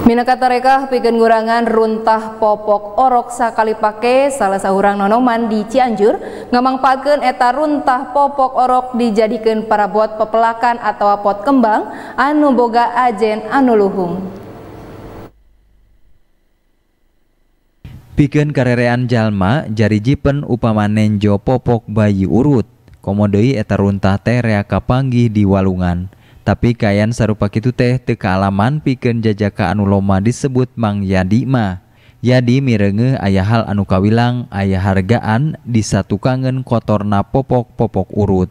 Minakata rekah pikeun ngurangan runtah popok orok sakali pake salah sahurang nonoman di Cianjur ngamangpakeun eta runtah popok orok dijadikan parabot pepelakan atau pot kembang anu boga ajen anu luhung. Pikeun karerean jalma jari jipen upama nenjo popok bayi urut. Komodei eta runtah rea kapanggih di walungan tapi kayan sarupa kitu teh alaman piken jajaka anu loma disebut Mang Yadima Yadi mirenge ayah hal anu kawilang ayah hargaan satu kangen kotorna popok-popok urut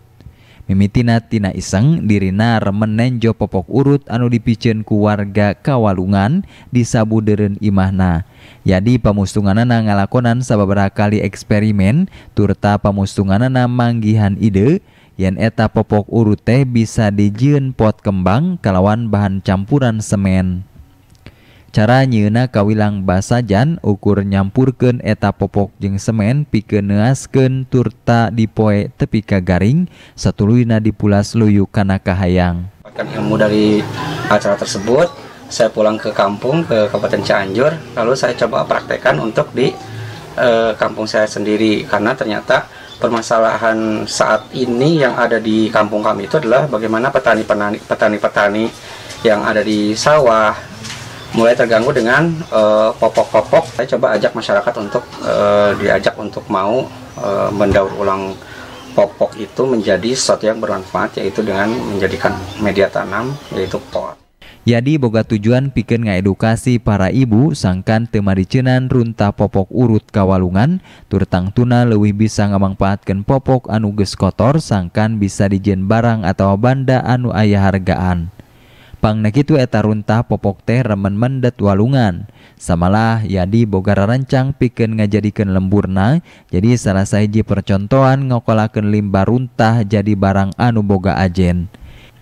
mimitina tina iseng dirina remenenjo popok urut anu dipicen ku warga kawalungan di deren Imahna Yadi pamustunganana ngalakonan sababaraha kali eksperimen turta pamustunganana manggihan ide yen eta popok urut teh bisa dijieun pot kembang kalawan bahan campuran semen. Cara nyeuna kawilang basajan ukur nyampurkeun eta popok jeung semen pikeun neaskeun turta dipoe tepi ka garing satuluyna dipulas luyu kana kahayang. Makan ilmu dari acara tersebut, saya pulang ke kampung ke Kabupaten Cianjur, lalu saya coba praktekkan untuk di eh, kampung saya sendiri karena ternyata permasalahan saat ini yang ada di kampung kami itu adalah bagaimana petani-petani petani yang ada di sawah mulai terganggu dengan eh, popok-popok. Uh, Saya coba ajak masyarakat untuk uh, diajak untuk mau uh, mendaur ulang popok itu menjadi sesuatu yang bermanfaat yaitu dengan menjadikan media tanam yaitu pot. Jadi boga tujuan bikin ngedukasi para ibu sangkan temaricenan runta popok urut kawalungan turtang tuna lebih bisa ngamangfaatkan popok anuges kotor sangkan bisa dijen barang atau banda anu ayah hargaan pangna kitu eta runtah popok teh remen mendet walungan samalah jadi bogara rancang piken ngajadikeun lemburna jadi salah sahiji percontohan ngokolakan limbah runtah jadi barang anu boga ajen